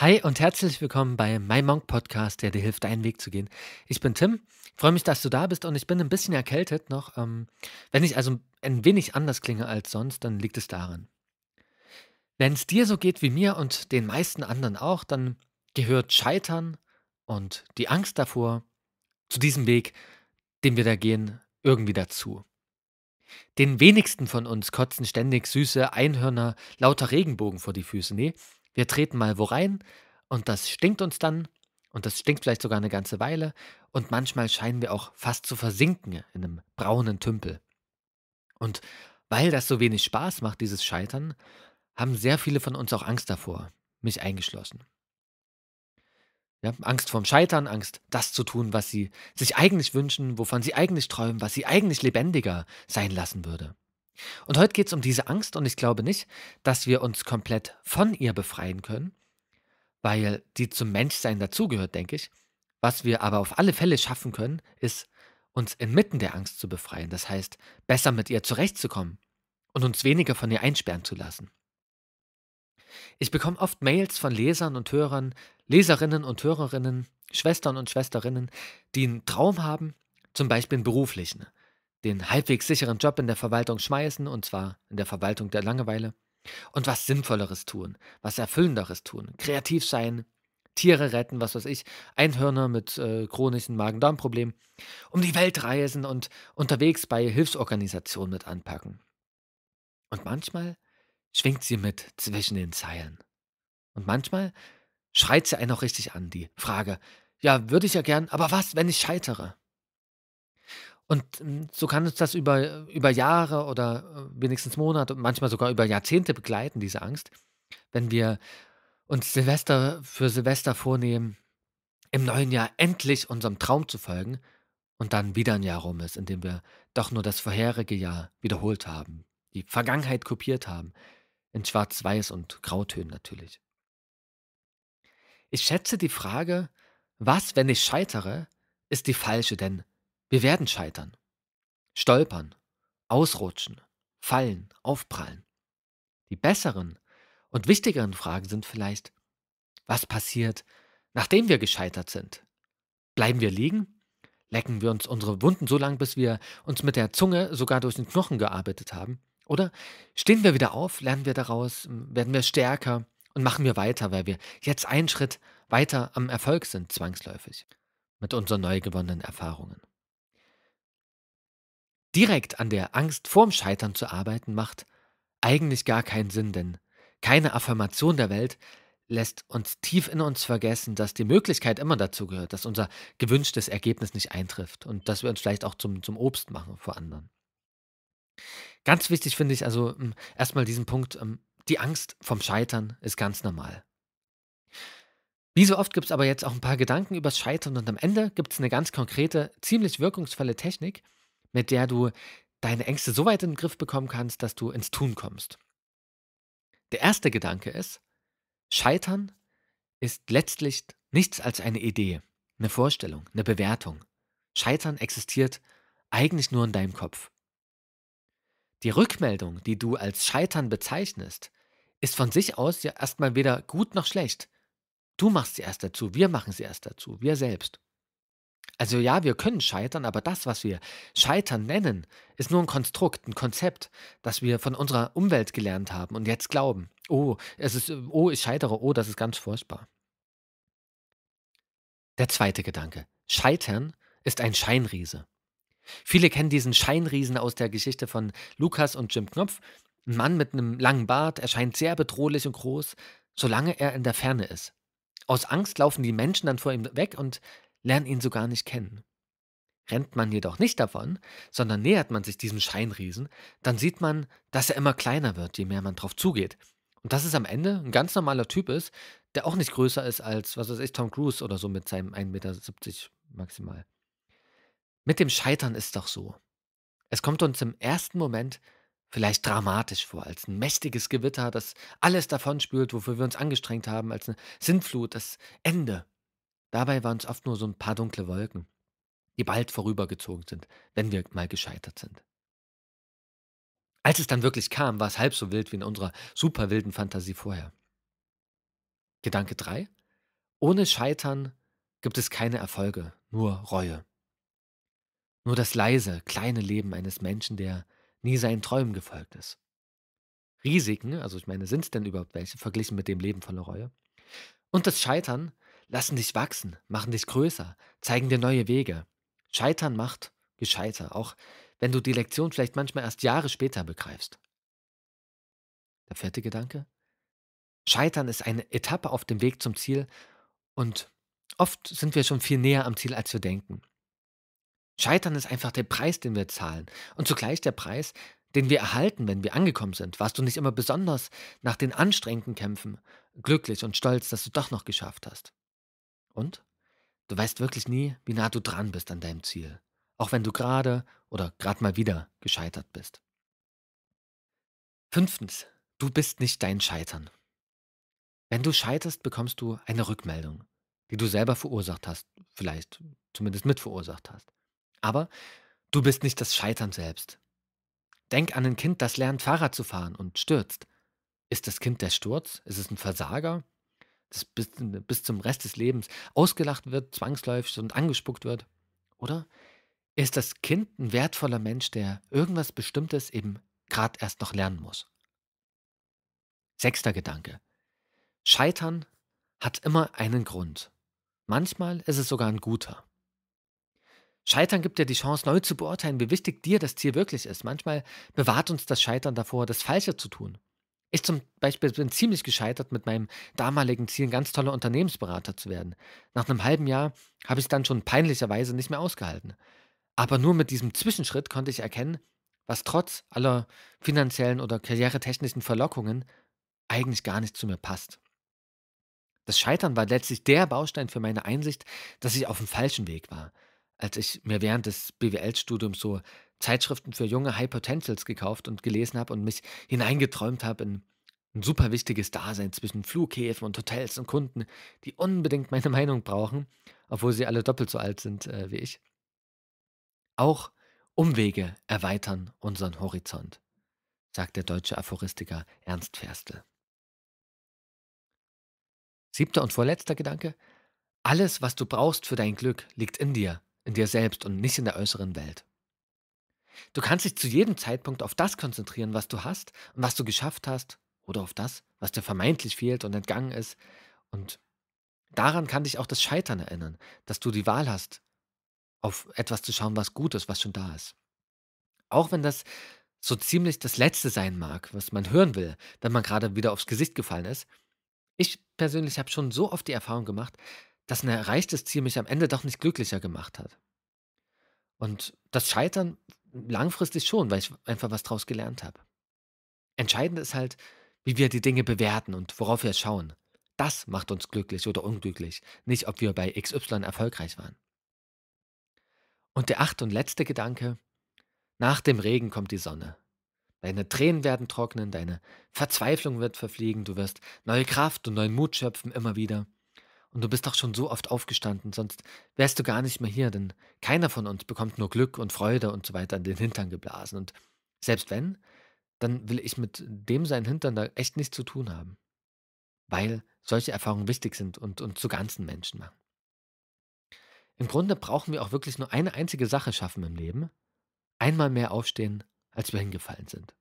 Hi und herzlich willkommen bei My Monk Podcast, der dir hilft, deinen Weg zu gehen. Ich bin Tim, freue mich, dass du da bist und ich bin ein bisschen erkältet noch. Ähm, wenn ich also ein wenig anders klinge als sonst, dann liegt es daran. Wenn es dir so geht wie mir und den meisten anderen auch, dann gehört Scheitern und die Angst davor zu diesem Weg, den wir da gehen, irgendwie dazu. Den wenigsten von uns kotzen ständig süße Einhörner lauter Regenbogen vor die Füße. Nee, wir treten mal wo rein und das stinkt uns dann und das stinkt vielleicht sogar eine ganze Weile und manchmal scheinen wir auch fast zu versinken in einem braunen Tümpel. Und weil das so wenig Spaß macht, dieses Scheitern, haben sehr viele von uns auch Angst davor, mich eingeschlossen. Ja, Angst vorm Scheitern, Angst, das zu tun, was sie sich eigentlich wünschen, wovon sie eigentlich träumen, was sie eigentlich lebendiger sein lassen würde. Und heute geht es um diese Angst und ich glaube nicht, dass wir uns komplett von ihr befreien können, weil die zum Menschsein dazugehört, denke ich. Was wir aber auf alle Fälle schaffen können, ist, uns inmitten der Angst zu befreien, das heißt, besser mit ihr zurechtzukommen und uns weniger von ihr einsperren zu lassen. Ich bekomme oft Mails von Lesern und Hörern, Leserinnen und Hörerinnen, Schwestern und Schwesterinnen, die einen Traum haben, zum Beispiel einen beruflichen den halbwegs sicheren Job in der Verwaltung schmeißen, und zwar in der Verwaltung der Langeweile, und was Sinnvolleres tun, was Erfüllenderes tun, kreativ sein, Tiere retten, was weiß ich, Einhörner mit äh, chronischen Magen-Darm-Problemen, um die Welt reisen und unterwegs bei Hilfsorganisationen mit anpacken. Und manchmal schwingt sie mit zwischen den Zeilen. Und manchmal schreit sie einen auch richtig an, die Frage, ja, würde ich ja gern, aber was, wenn ich scheitere? Und hm, so kann uns das über, über Jahre oder äh, wenigstens Monate und manchmal sogar über Jahrzehnte begleiten, diese Angst, wenn wir uns Silvester für Silvester vornehmen, im neuen Jahr endlich unserem Traum zu folgen und dann wieder ein Jahr rum ist, in dem wir doch nur das vorherige Jahr wiederholt haben, die Vergangenheit kopiert haben, in Schwarz-Weiß und Grautönen natürlich. Ich schätze die Frage, was, wenn ich scheitere, ist die falsche, denn wir werden scheitern, stolpern, ausrutschen, fallen, aufprallen. Die besseren und wichtigeren Fragen sind vielleicht, was passiert, nachdem wir gescheitert sind? Bleiben wir liegen? Lecken wir uns unsere Wunden so lang, bis wir uns mit der Zunge sogar durch den Knochen gearbeitet haben? Oder stehen wir wieder auf, lernen wir daraus, werden wir stärker und machen wir weiter, weil wir jetzt einen Schritt weiter am Erfolg sind, zwangsläufig, mit unseren neu gewonnenen Erfahrungen? direkt an der Angst vorm Scheitern zu arbeiten, macht eigentlich gar keinen Sinn, denn keine Affirmation der Welt lässt uns tief in uns vergessen, dass die Möglichkeit immer dazu gehört, dass unser gewünschtes Ergebnis nicht eintrifft und dass wir uns vielleicht auch zum, zum Obst machen vor anderen. Ganz wichtig finde ich also hm, erstmal diesen Punkt, hm, die Angst vom Scheitern ist ganz normal. Wie so oft gibt es aber jetzt auch ein paar Gedanken übers Scheitern und am Ende gibt es eine ganz konkrete, ziemlich wirkungsvolle Technik, mit der du deine Ängste so weit in den Griff bekommen kannst, dass du ins Tun kommst. Der erste Gedanke ist, Scheitern ist letztlich nichts als eine Idee, eine Vorstellung, eine Bewertung. Scheitern existiert eigentlich nur in deinem Kopf. Die Rückmeldung, die du als Scheitern bezeichnest, ist von sich aus ja erstmal weder gut noch schlecht. Du machst sie erst dazu, wir machen sie erst dazu, wir selbst. Also ja, wir können scheitern, aber das, was wir Scheitern nennen, ist nur ein Konstrukt, ein Konzept, das wir von unserer Umwelt gelernt haben und jetzt glauben. Oh, es ist, oh, ich scheitere, oh, das ist ganz furchtbar. Der zweite Gedanke. Scheitern ist ein Scheinriese. Viele kennen diesen Scheinriesen aus der Geschichte von Lukas und Jim Knopf. Ein Mann mit einem langen Bart erscheint sehr bedrohlich und groß, solange er in der Ferne ist. Aus Angst laufen die Menschen dann vor ihm weg und lernen ihn so gar nicht kennen. Rennt man jedoch nicht davon, sondern nähert man sich diesem Scheinriesen, dann sieht man, dass er immer kleiner wird, je mehr man drauf zugeht. Und dass es am Ende ein ganz normaler Typ ist, der auch nicht größer ist als, was weiß ich, Tom Cruise oder so mit seinem 1,70 Meter maximal. Mit dem Scheitern ist doch so. Es kommt uns im ersten Moment vielleicht dramatisch vor, als ein mächtiges Gewitter, das alles davonspült, wofür wir uns angestrengt haben, als eine Sintflut, das Ende. Dabei waren es oft nur so ein paar dunkle Wolken, die bald vorübergezogen sind, wenn wir mal gescheitert sind. Als es dann wirklich kam, war es halb so wild wie in unserer super wilden Fantasie vorher. Gedanke 3. Ohne Scheitern gibt es keine Erfolge, nur Reue. Nur das leise, kleine Leben eines Menschen, der nie seinen Träumen gefolgt ist. Risiken, also ich meine, sind es denn überhaupt welche, verglichen mit dem Leben voller Reue? Und das Scheitern lassen dich wachsen, machen dich größer, zeigen dir neue Wege. Scheitern macht gescheiter, auch wenn du die Lektion vielleicht manchmal erst Jahre später begreifst. Der vierte Gedanke. Scheitern ist eine Etappe auf dem Weg zum Ziel und oft sind wir schon viel näher am Ziel, als wir denken. Scheitern ist einfach der Preis, den wir zahlen und zugleich der Preis, den wir erhalten, wenn wir angekommen sind. Warst du nicht immer besonders nach den anstrengenden Kämpfen glücklich und stolz, dass du doch noch geschafft hast? Und du weißt wirklich nie, wie nah du dran bist an deinem Ziel, auch wenn du gerade oder gerade mal wieder gescheitert bist. Fünftens, du bist nicht dein Scheitern. Wenn du scheiterst, bekommst du eine Rückmeldung, die du selber verursacht hast, vielleicht zumindest mitverursacht hast. Aber du bist nicht das Scheitern selbst. Denk an ein Kind, das lernt, Fahrrad zu fahren und stürzt. Ist das Kind der Sturz? Ist es ein Versager? das bis, bis zum Rest des Lebens ausgelacht wird, zwangsläufig und angespuckt wird? Oder ist das Kind ein wertvoller Mensch, der irgendwas Bestimmtes eben gerade erst noch lernen muss? Sechster Gedanke. Scheitern hat immer einen Grund. Manchmal ist es sogar ein guter. Scheitern gibt dir die Chance, neu zu beurteilen, wie wichtig dir das Ziel wirklich ist. Manchmal bewahrt uns das Scheitern davor, das Falsche zu tun. Ich zum Beispiel bin ziemlich gescheitert mit meinem damaligen Ziel, ein ganz toller Unternehmensberater zu werden. Nach einem halben Jahr habe ich es dann schon peinlicherweise nicht mehr ausgehalten. Aber nur mit diesem Zwischenschritt konnte ich erkennen, was trotz aller finanziellen oder karrieretechnischen Verlockungen eigentlich gar nicht zu mir passt. Das Scheitern war letztlich der Baustein für meine Einsicht, dass ich auf dem falschen Weg war, als ich mir während des BWL-Studiums so Zeitschriften für junge High Potentials gekauft und gelesen habe und mich hineingeträumt habe in ein super wichtiges Dasein zwischen Flughäfen und Hotels und Kunden, die unbedingt meine Meinung brauchen, obwohl sie alle doppelt so alt sind äh, wie ich. Auch Umwege erweitern unseren Horizont, sagt der deutsche Aphoristiker Ernst Ferstel. Siebter und vorletzter Gedanke. Alles, was du brauchst für dein Glück, liegt in dir, in dir selbst und nicht in der äußeren Welt. Du kannst dich zu jedem Zeitpunkt auf das konzentrieren, was du hast und was du geschafft hast oder auf das, was dir vermeintlich fehlt und entgangen ist. Und daran kann dich auch das Scheitern erinnern, dass du die Wahl hast, auf etwas zu schauen, was gut ist, was schon da ist. Auch wenn das so ziemlich das Letzte sein mag, was man hören will, wenn man gerade wieder aufs Gesicht gefallen ist. Ich persönlich habe schon so oft die Erfahrung gemacht, dass ein erreichtes Ziel mich am Ende doch nicht glücklicher gemacht hat. Und das Scheitern langfristig schon, weil ich einfach was draus gelernt habe. Entscheidend ist halt, wie wir die Dinge bewerten und worauf wir schauen. Das macht uns glücklich oder unglücklich, nicht ob wir bei XY erfolgreich waren. Und der achte und letzte Gedanke, nach dem Regen kommt die Sonne. Deine Tränen werden trocknen, deine Verzweiflung wird verfliegen, du wirst neue Kraft und neuen Mut schöpfen immer wieder. Und du bist doch schon so oft aufgestanden, sonst wärst du gar nicht mehr hier, denn keiner von uns bekommt nur Glück und Freude und so weiter an den Hintern geblasen. Und selbst wenn, dann will ich mit dem seinen Hintern da echt nichts zu tun haben. Weil solche Erfahrungen wichtig sind und uns zu ganzen Menschen machen. Im Grunde brauchen wir auch wirklich nur eine einzige Sache schaffen im Leben. Einmal mehr aufstehen, als wir hingefallen sind.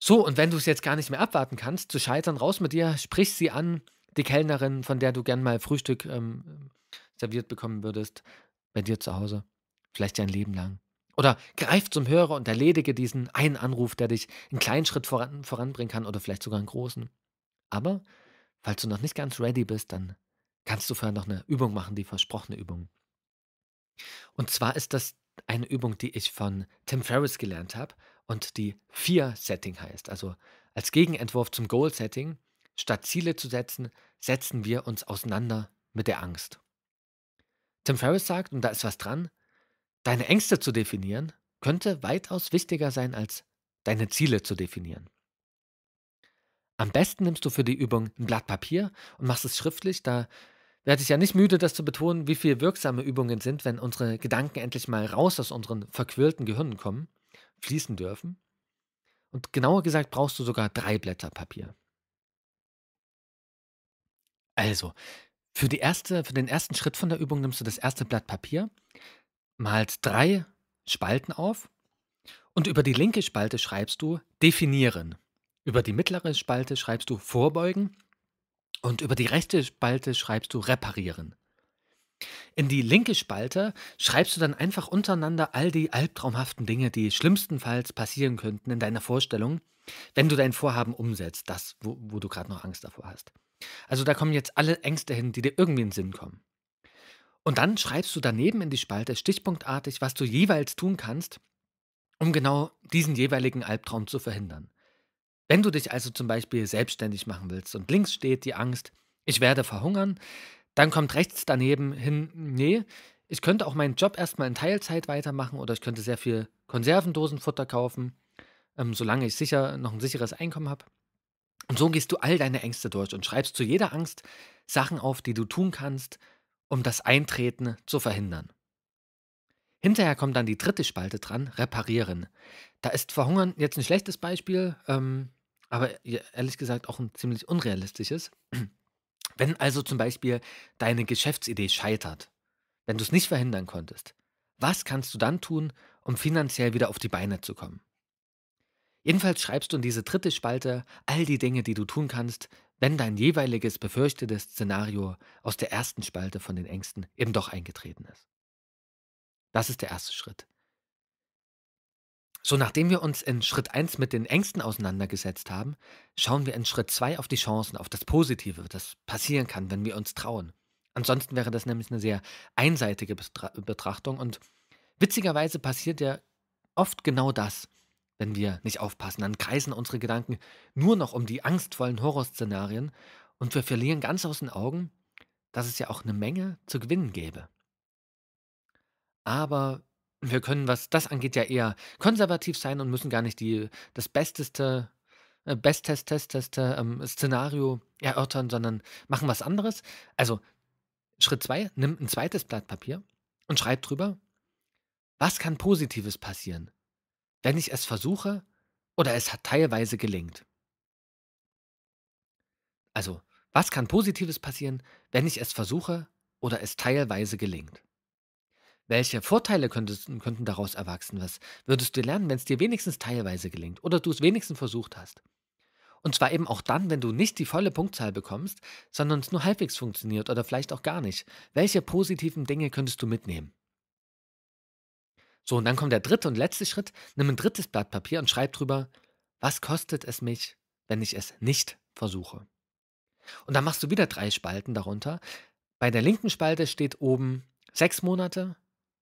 So, und wenn du es jetzt gar nicht mehr abwarten kannst, zu scheitern, raus mit dir, sprich sie an, die Kellnerin, von der du gern mal Frühstück ähm, serviert bekommen würdest, bei dir zu Hause. Vielleicht dein Leben lang. Oder greif zum Hörer und erledige diesen einen Anruf, der dich einen kleinen Schritt voran, voranbringen kann oder vielleicht sogar einen großen. Aber, falls du noch nicht ganz ready bist, dann kannst du vorher noch eine Übung machen, die versprochene Übung. Und zwar ist das eine Übung, die ich von Tim Ferriss gelernt habe und die 4-Setting heißt. Also als Gegenentwurf zum Goal-Setting Statt Ziele zu setzen, setzen wir uns auseinander mit der Angst. Tim Ferriss sagt, und da ist was dran, deine Ängste zu definieren könnte weitaus wichtiger sein, als deine Ziele zu definieren. Am besten nimmst du für die Übung ein Blatt Papier und machst es schriftlich, da werde ich ja nicht müde, das zu betonen, wie viel wirksame Übungen sind, wenn unsere Gedanken endlich mal raus aus unseren verquirlten Gehirnen kommen, fließen dürfen. Und genauer gesagt brauchst du sogar drei Blätter Papier. Also, für, die erste, für den ersten Schritt von der Übung nimmst du das erste Blatt Papier, malst drei Spalten auf und über die linke Spalte schreibst du definieren. Über die mittlere Spalte schreibst du vorbeugen und über die rechte Spalte schreibst du reparieren. In die linke Spalte schreibst du dann einfach untereinander all die albtraumhaften Dinge, die schlimmstenfalls passieren könnten in deiner Vorstellung, wenn du dein Vorhaben umsetzt, das, wo, wo du gerade noch Angst davor hast. Also da kommen jetzt alle Ängste hin, die dir irgendwie in den Sinn kommen. Und dann schreibst du daneben in die Spalte stichpunktartig, was du jeweils tun kannst, um genau diesen jeweiligen Albtraum zu verhindern. Wenn du dich also zum Beispiel selbstständig machen willst und links steht die Angst, ich werde verhungern, dann kommt rechts daneben hin, nee, ich könnte auch meinen Job erstmal in Teilzeit weitermachen oder ich könnte sehr viel Konservendosenfutter kaufen, ähm, solange ich sicher noch ein sicheres Einkommen habe. Und so gehst du all deine Ängste durch und schreibst zu jeder Angst Sachen auf, die du tun kannst, um das Eintreten zu verhindern. Hinterher kommt dann die dritte Spalte dran, reparieren. Da ist Verhungern jetzt ein schlechtes Beispiel, ähm, aber ehrlich gesagt auch ein ziemlich unrealistisches. Wenn also zum Beispiel deine Geschäftsidee scheitert, wenn du es nicht verhindern konntest, was kannst du dann tun, um finanziell wieder auf die Beine zu kommen? Jedenfalls schreibst du in diese dritte Spalte all die Dinge, die du tun kannst, wenn dein jeweiliges befürchtetes Szenario aus der ersten Spalte von den Ängsten eben doch eingetreten ist. Das ist der erste Schritt. So, nachdem wir uns in Schritt 1 mit den Ängsten auseinandergesetzt haben, schauen wir in Schritt 2 auf die Chancen, auf das Positive, das passieren kann, wenn wir uns trauen. Ansonsten wäre das nämlich eine sehr einseitige Betrachtung und witzigerweise passiert ja oft genau das. Wenn wir nicht aufpassen, dann kreisen unsere Gedanken nur noch um die angstvollen Horrorszenarien und wir verlieren ganz aus den Augen, dass es ja auch eine Menge zu gewinnen gäbe. Aber wir können, was das angeht, ja eher konservativ sein und müssen gar nicht die, das besteste, äh, bestest, test, test, ähm, Szenario erörtern, sondern machen was anderes. Also Schritt zwei, nimm ein zweites Blatt Papier und schreib drüber, was kann Positives passieren? wenn ich es versuche oder es hat teilweise gelingt. Also, was kann Positives passieren, wenn ich es versuche oder es teilweise gelingt? Welche Vorteile könntest, könnten daraus erwachsen? Was würdest du lernen, wenn es dir wenigstens teilweise gelingt oder du es wenigstens versucht hast? Und zwar eben auch dann, wenn du nicht die volle Punktzahl bekommst, sondern es nur halbwegs funktioniert oder vielleicht auch gar nicht. Welche positiven Dinge könntest du mitnehmen? So, und dann kommt der dritte und letzte Schritt. Nimm ein drittes Blatt Papier und schreib drüber, was kostet es mich, wenn ich es nicht versuche? Und dann machst du wieder drei Spalten darunter. Bei der linken Spalte steht oben sechs Monate,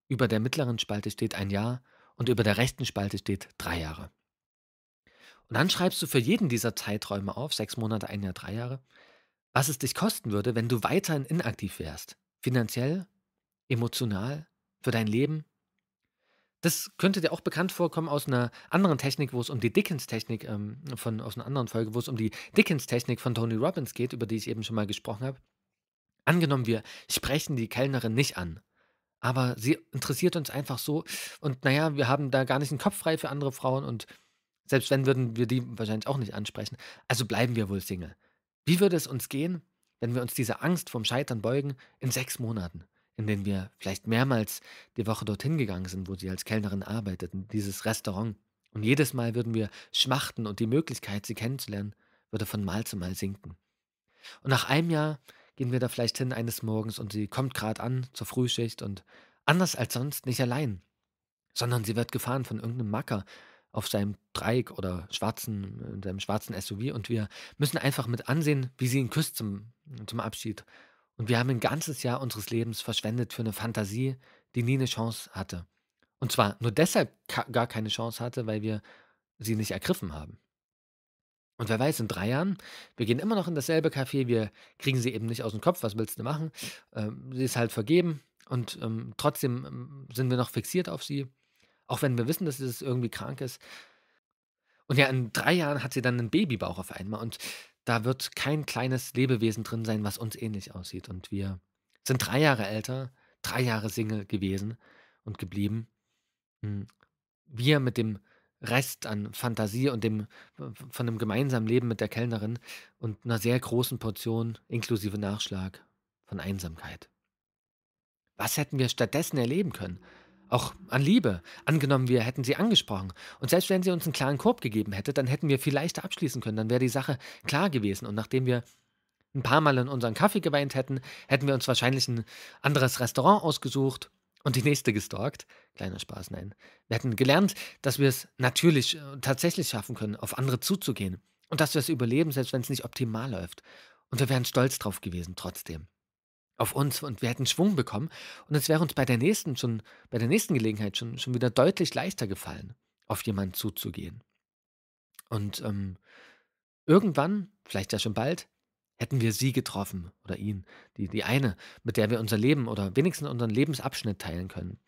über der mittleren Spalte steht ein Jahr und über der rechten Spalte steht drei Jahre. Und dann schreibst du für jeden dieser Zeiträume auf, sechs Monate, ein Jahr, drei Jahre, was es dich kosten würde, wenn du weiterhin inaktiv wärst. Finanziell, emotional, für dein Leben, das könnte dir auch bekannt vorkommen aus einer anderen Technik, wo es um die Dickens-Technik ähm, von, aus einer anderen Folge, wo es um die Dickens-Technik von Tony Robbins geht, über die ich eben schon mal gesprochen habe. Angenommen, wir sprechen die Kellnerin nicht an. Aber sie interessiert uns einfach so. Und naja, wir haben da gar nicht einen Kopf frei für andere Frauen und selbst wenn, würden wir die wahrscheinlich auch nicht ansprechen. Also bleiben wir wohl Single. Wie würde es uns gehen, wenn wir uns dieser Angst vom Scheitern beugen in sechs Monaten? in denen wir vielleicht mehrmals die Woche dorthin gegangen sind, wo sie als Kellnerin arbeiteten, dieses Restaurant. Und jedes Mal würden wir schmachten und die Möglichkeit, sie kennenzulernen, würde von Mal zu Mal sinken. Und nach einem Jahr gehen wir da vielleicht hin eines Morgens und sie kommt gerade an zur Frühschicht und anders als sonst nicht allein, sondern sie wird gefahren von irgendeinem Macker auf seinem Dreieck oder schwarzen, äh, seinem schwarzen SUV und wir müssen einfach mit ansehen, wie sie ihn küsst zum, zum Abschied und wir haben ein ganzes Jahr unseres Lebens verschwendet für eine Fantasie, die nie eine Chance hatte. Und zwar nur deshalb gar keine Chance hatte, weil wir sie nicht ergriffen haben. Und wer weiß, in drei Jahren, wir gehen immer noch in dasselbe Café, wir kriegen sie eben nicht aus dem Kopf, was willst du machen? Ähm, sie ist halt vergeben und ähm, trotzdem ähm, sind wir noch fixiert auf sie, auch wenn wir wissen, dass es irgendwie krank ist. Und ja, in drei Jahren hat sie dann einen Babybauch auf einmal und da wird kein kleines Lebewesen drin sein, was uns ähnlich aussieht. Und wir sind drei Jahre älter, drei Jahre Single gewesen und geblieben. Hm, wir mit dem Rest an Fantasie und dem von dem gemeinsamen Leben mit der Kellnerin und einer sehr großen Portion inklusive Nachschlag von Einsamkeit. Was hätten wir stattdessen erleben können? Auch an Liebe. Angenommen, wir hätten sie angesprochen. Und selbst wenn sie uns einen klaren Korb gegeben hätte, dann hätten wir viel leichter abschließen können. Dann wäre die Sache klar gewesen. Und nachdem wir ein paar Mal in unseren Kaffee geweint hätten, hätten wir uns wahrscheinlich ein anderes Restaurant ausgesucht und die nächste gestalkt. Kleiner Spaß, nein. Wir hätten gelernt, dass wir es natürlich äh, tatsächlich schaffen können, auf andere zuzugehen. Und dass wir es überleben, selbst wenn es nicht optimal läuft. Und wir wären stolz drauf gewesen trotzdem auf uns und wir hätten Schwung bekommen. Und es wäre uns bei der nächsten schon, bei der nächsten Gelegenheit schon, schon wieder deutlich leichter gefallen, auf jemanden zuzugehen. Und ähm, irgendwann, vielleicht ja schon bald, hätten wir sie getroffen oder ihn, die, die eine, mit der wir unser Leben oder wenigstens unseren Lebensabschnitt teilen können.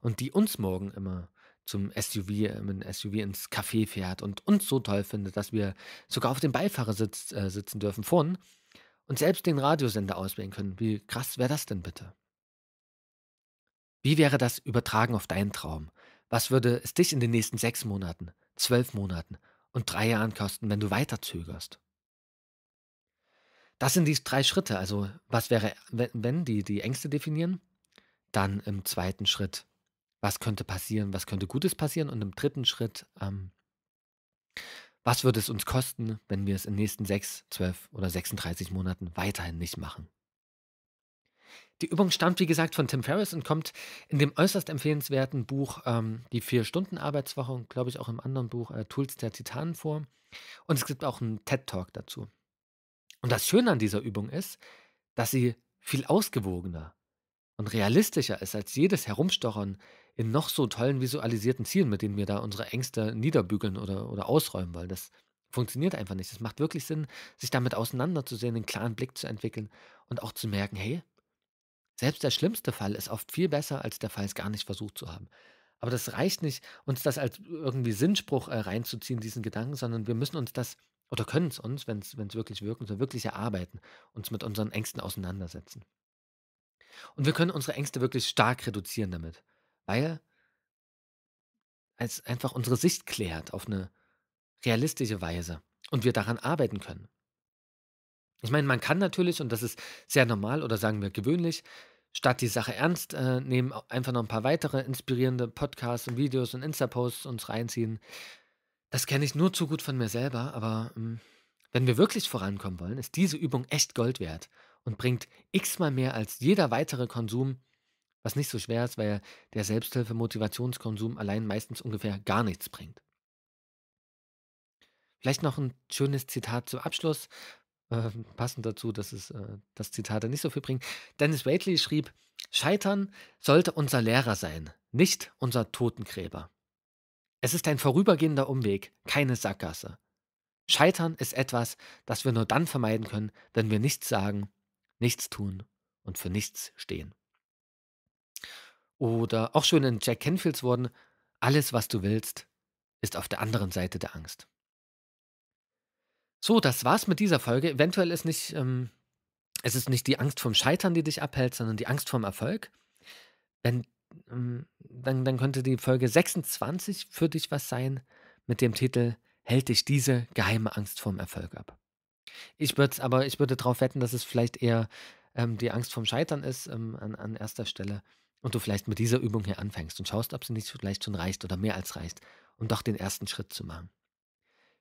Und die uns morgen immer zum SUV, mit dem ähm, SUV ins Café fährt und uns so toll findet, dass wir sogar auf dem Beifahrersitz äh, sitzen dürfen. Vorhin und selbst den Radiosender auswählen können. Wie krass wäre das denn bitte? Wie wäre das übertragen auf deinen Traum? Was würde es dich in den nächsten sechs Monaten, zwölf Monaten und drei Jahren kosten, wenn du weiter zögerst? Das sind die drei Schritte. Also, was wäre, wenn die, die Ängste definieren? Dann im zweiten Schritt, was könnte passieren, was könnte Gutes passieren? Und im dritten Schritt, ähm, was wird es uns kosten, wenn wir es in den nächsten 6, 12 oder 36 Monaten weiterhin nicht machen? Die Übung stammt, wie gesagt, von Tim Ferriss und kommt in dem äußerst empfehlenswerten Buch ähm, Die Vier-Stunden-Arbeitswoche, und, glaube ich, auch im anderen Buch äh, Tools der Titanen vor. Und es gibt auch einen TED-Talk dazu. Und das Schöne an dieser Übung ist, dass sie viel ausgewogener und realistischer ist als jedes Herumstochern in noch so tollen visualisierten Zielen, mit denen wir da unsere Ängste niederbügeln oder, oder ausräumen, weil das funktioniert einfach nicht. Es macht wirklich Sinn, sich damit auseinanderzusehen, einen klaren Blick zu entwickeln und auch zu merken, hey, selbst der schlimmste Fall ist oft viel besser, als der Fall es gar nicht versucht zu haben. Aber das reicht nicht, uns das als irgendwie Sinnspruch äh, reinzuziehen, diesen Gedanken, sondern wir müssen uns das oder können es uns, wenn es wirklich wirken soll, wirklich erarbeiten, uns mit unseren Ängsten auseinandersetzen. Und wir können unsere Ängste wirklich stark reduzieren damit weil es einfach unsere Sicht klärt auf eine realistische Weise und wir daran arbeiten können. Ich meine, man kann natürlich, und das ist sehr normal oder sagen wir gewöhnlich, statt die Sache ernst äh, nehmen, einfach noch ein paar weitere inspirierende Podcasts und Videos und Insta-Posts uns reinziehen. Das kenne ich nur zu gut von mir selber, aber mh, hm, wenn wir wirklich vorankommen wollen, ist diese Übung echt Gold wert und bringt x-mal mehr als jeder weitere Konsum was nicht so schwer ist, weil der Selbsthilfe-Motivationskonsum allein meistens ungefähr gar nichts bringt. Vielleicht noch ein schönes Zitat zum Abschluss, äh, passend dazu, dass es äh, das Zitat nicht so viel bringt. Dennis Waitley schrieb: Scheitern sollte unser Lehrer sein, nicht unser Totengräber. Es ist ein vorübergehender Umweg, keine Sackgasse. Scheitern ist etwas, das wir nur dann vermeiden können, wenn wir nichts sagen, nichts tun und für nichts stehen. Oder auch schon in Jack Canfields Worten, alles, was du willst, ist auf der anderen Seite der Angst. So, das war's mit dieser Folge. Eventuell ist nicht, ähm, es ist nicht die Angst vom Scheitern, die dich abhält, sondern die Angst vom Erfolg. Wenn, ähm, dann, dann könnte die Folge 26 für dich was sein mit dem Titel Hält dich diese geheime Angst vorm Erfolg ab? Ich würde aber, ich würde darauf wetten, dass es vielleicht eher ähm, die Angst vom Scheitern ist ähm, an, an erster Stelle und du vielleicht mit dieser Übung hier anfängst und schaust, ob sie nicht vielleicht schon reicht oder mehr als reicht, um doch den ersten Schritt zu machen.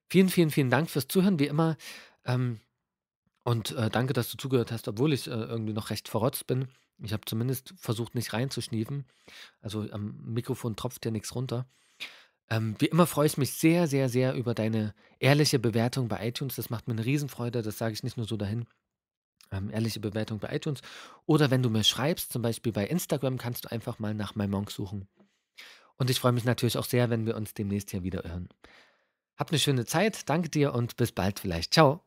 Vielen, vielen, vielen Dank fürs Zuhören, wie immer. Ähm, und äh, danke, dass du zugehört hast, obwohl ich äh, irgendwie noch recht verrotzt bin. Ich habe zumindest versucht, nicht reinzuschniefen. Also am Mikrofon tropft ja nichts runter. Ähm, wie immer freue ich mich sehr, sehr, sehr über deine ehrliche Bewertung bei iTunes. Das macht mir eine Riesenfreude. Das sage ich nicht nur so dahin ähm, ehrliche Bewertung bei iTunes. Oder wenn du mir schreibst, zum Beispiel bei Instagram, kannst du einfach mal nach My Monk suchen. Und ich freue mich natürlich auch sehr, wenn wir uns demnächst hier wieder hören. Hab eine schöne Zeit, danke dir und bis bald vielleicht. Ciao.